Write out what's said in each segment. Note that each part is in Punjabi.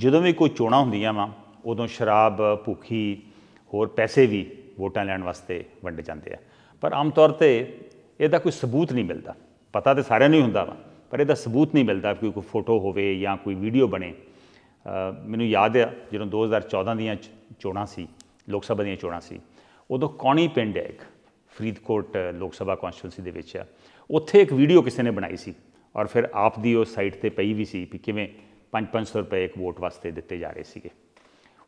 ਜਦੋਂ ਵੀ ਕੋਈ ਚੋਣਾ ਹੁੰਦੀਆਂ ਵਾ ਉਦੋਂ ਸ਼ਰਾਬ ਭੁੱਖੀ ਹੋਰ ਪੈਸੇ ਵੀ ਵੋਟਾਂ ਲੈਣ ਵਾਸਤੇ ਵੰਡੇ ਜਾਂਦੇ ਆ ਪਰ ਆਮ ਤੌਰ ਤੇ ਇਹਦਾ ਕੋਈ ਸਬੂਤ ਨਹੀਂ ਮਿਲਦਾ ਪਤਾ ਤੇ ਸਾਰਿਆਂ ਨੂੰ ਹੀ ਹੁੰਦਾ ਵਾ ਪਰ ਇਹਦਾ ਸਬੂਤ ਨਹੀਂ ਮਿਲਦਾ ਕੋਈ ਕੋਈ ਫੋਟੋ ਹੋਵੇ ਜਾਂ ਕੋਈ ਵੀਡੀਓ ਬਣੇ ਮੈਨੂੰ ਯਾਦ ਆ ਜਦੋਂ 2014 ਦੀਆਂ ਚੋਣਾਂ ਸੀ ਲੋਕ ਸਭਾ ਦੀਆਂ ਚੋਣਾਂ ਸੀ ਉਦੋਂ ਕੌਣੀ ਪਿੰਡ ਹੈ ਇੱਕ ਫਰੀਦਕੋਟ ਲੋਕ ਸਭਾ ਕਨਸਟੀਟੂਐਂਸੀ ਦੇ ਵਿੱਚ ਆ ਉੱਥੇ ਇੱਕ ਵੀਡੀਓ ਕਿਸੇ ਨੇ ਬਣਾਈ ਸੀ ਔਰ ਫਿਰ ਆਪ ਦੀ ਉਹ ਸਾਈਟ ਤੇ ਪਈ ਵੀ ਸੀ ਕਿ ਕਿਵੇਂ 5-500 ਰੁਪਏ ਇੱਕ ਵੋਟ ਵਾਸਤੇ ਦਿੱਤੇ ਜਾ ਰਹੇ ਸੀਗੇ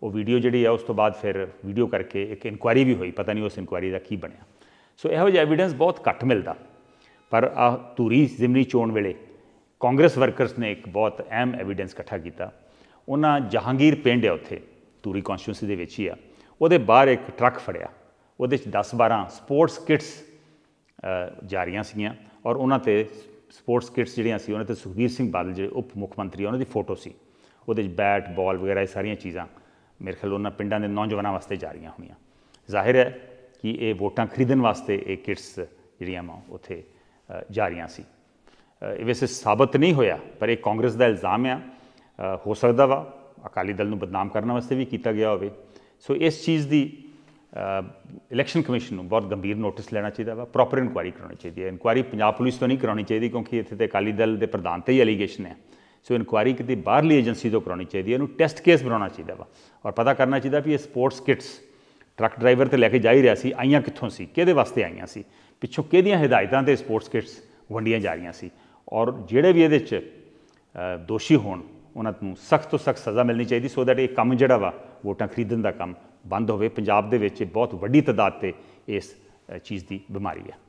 ਉਹ ਵੀਡੀਓ ਜਿਹੜੀ ਆ ਉਸ ਤੋਂ ਬਾਅਦ ਫਿਰ ਵੀਡੀਓ ਕਰਕੇ ਇੱਕ ਇਨਕੁਆਇਰੀ ਵੀ ਹੋਈ ਪਤਾ ਨਹੀਂ ਉਸ ਇਨਕੁਆਇਰੀ ਦਾ ਕੀ ਬਣਿਆ ਸੋ ਇਹੋ ਜਿਹਾ ਐਵੀਡੈਂਸ ਬਹੁਤ ਘੱਟ ਮਿਲਦਾ ਪਰ ਆ ਧੂਰੀ ਜ਼ਿਮਨੀ ਚੋਣ ਵੇਲੇ ਕਾਂਗਰਸ ਵਰਕਰਸ ਨੇ ਇੱਕ ਬਹੁਤ ਅਹਿਮ ਐਵੀਡੈਂਸ ਇਕੱਠਾ ਕੀਤਾ ਉਹਨਾਂ ਜਹਾਂਗੀਰ ਪਿੰਡ ਹੈ ਉੱਥੇ ਧੂਰੀ ਕਨਸਟੀਟਿਊਂਸੀ ਦੇ ਵਿੱਚ ਹੀ ਆ ਉਹਦੇ ਬਾਹਰ ਇੱਕ ਟਰੱਕ ਫੜਿਆ ਉਹਦੇ ਵਿੱਚ 10-12 ਸਪੋਰਟਸ ਕਿਟਸ ਜਾਰੀਆਂ ਸੀਗੀਆਂ ਔਰ ਉਹਨਾਂ ਤੇ ਸਪੋਰਟਸ ਕਿਟਸ ਜਿਹੜੀਆਂ ਸੀ ਉਹਨਾਂ ਤੇ ਸੁਖਬੀਰ ਸਿੰਘ ਬਾਦਲ ਜਿਹੜੇ ਉਪ ਮੁੱਖ ਮੰਤਰੀ ਉਹਨਾਂ ਦੀ ਫੋਟੋ ਸੀ ਉਹਦੇ ਵਿੱਚ ਬੈਟ ਬਾਲ ਵਗੈਰਾ ਇਹ ਸਾਰੀਆਂ ਚੀਜ਼ਾਂ ਮੇਰੇ ਖਿਆਲ ਉਹਨਾਂ ਪਿੰਡਾਂ ਦੇ ਨੌਜਵਾਨਾਂ ਵਾਸਤੇ ਜਾ ਰਹੀਆਂ ਹੋਣੀਆਂ ਜ਼ਾਹਿਰ ਹੈ ਕਿ ਇਹ ਵੋਟਾਂ ਖਰੀਦਣ ਵਾਸਤੇ ਇਹ ਕਿਟਸ ਜਿਹੜੀਆਂ ਮਾ ਉੱਥੇ ਜਾ ਰਹੀਆਂ ਸੀ ਇਹ ਵੈਸੇ ਸਾਬਤ ਨਹੀਂ ਹੋਇਆ ਪਰ ਇਹ ਕਾਂਗਰਸ ਦਾ ਇਲਜ਼ਾਮ ਆ ਹੋ ਸਕਦਾ ਵਾ ਅਕਾਲੀ ਦਲ ਨੂੰ ਬਦਨਾਮ ਕਰਨ ਵਾਸਤੇ ਵੀ ਕੀਤਾ ਗਿਆ ਹੋਵੇ ਸੋ ਇਸ ਚੀਜ਼ ਦੀ ਇਲੈਕਸ਼ਨ ਕਮਿਸ਼ਨ ਨੂੰ ਬਹੁਤ ਗੰਭੀਰ ਨੋਟਿਸ ਲੈਣਾ ਚਾਹੀਦਾ ਵਾ ਪ੍ਰੋਪਰ ਇਨਕੁਆਇਰੀ ਕਰਾਉਣੀ ਚਾਹੀਦੀ ਹੈ ਇਨਕੁਆਇਰੀ ਪੰਜਾਬ ਪੁਲਿਸ ਤੋਂ ਨਹੀਂ ਕਰਾਉਣੀ ਚਾਹੀਦੀ ਕਿਉਂਕਿ ਇੱਥੇ ਤੇ ਅਕਾਲੀ ਦਲ ਦੇ ਪ੍ਰਧਾਨ ਤੇ ਹੀ ਅਲੀਗੇਸ਼ਨ ਹੈ ਸੋ ਇਨਕੁਆਇਰੀ ਕਿਤੇ ਬਾਹਰਲੀ ਏਜੰਸੀ ਤੋਂ ਕਰਾਉਣੀ ਚਾਹੀਦੀ ਹੈ ਇਹਨੂੰ ਟੈਸਟ ਕੇਸ ਬਣਾਉਣਾ ਚਾਹੀਦਾ ਵਾ ਔਰ ਪਤਾ ਕਰਨਾ ਚਾਹੀਦਾ ਵੀ ਇਹ ਸਪੋਰਟਸ ਕਿਟਸ ਟਰੱਕ ਡਰਾਈਵਰ ਤੇ ਲੈ ਕੇ ਜਾ ਹੀ ਰਿਹਾ ਸੀ ਆਈਆਂ ਕਿੱਥੋਂ ਸੀ ਕਿਹਦੇ ਵਾਸਤੇ ਆਈਆਂ ਸੀ ਪਿੱਛੋਂ ਕਿਹਦੀਆਂ ਹਦਾਇਤਾਂ ਤੇ ਸਪੋਰਟਸ ਕਿਟਸ ਵੰਡੀਆਂ ਜਾ ਰਹੀਆਂ ਸੀ ਔਰ ਜਿਹੜੇ ਵੀ ਇਹਦੇ 'ਚ ਦੋਸ਼ੀ ਹੋਣ ਉਹਨਾਂ ਨੂੰ ਸਖਤ ਤੋਂ ਸਖਤ ਸਜ਼ਾ ਮਿਲਣੀ ਚਾਹੀਦੀ ਸੋ ਦੈਟ ਇਹ ਕੰਮ ਜਿਹੜਾ ਵਾ ਵੋਟਾਂ ਖਰੀਦਣ ਦਾ ਕੰਮ ਬੰਦ ਹੋਵੇ ਪੰਜਾਬ ਦੇ ਵਿੱਚ ਬਹੁਤ ਵੱਡੀ ਤਦਾਦ ਤੇ ਇਸ ਚੀਜ਼ ਦੀ ਬਿਮਾਰੀ ਹੈ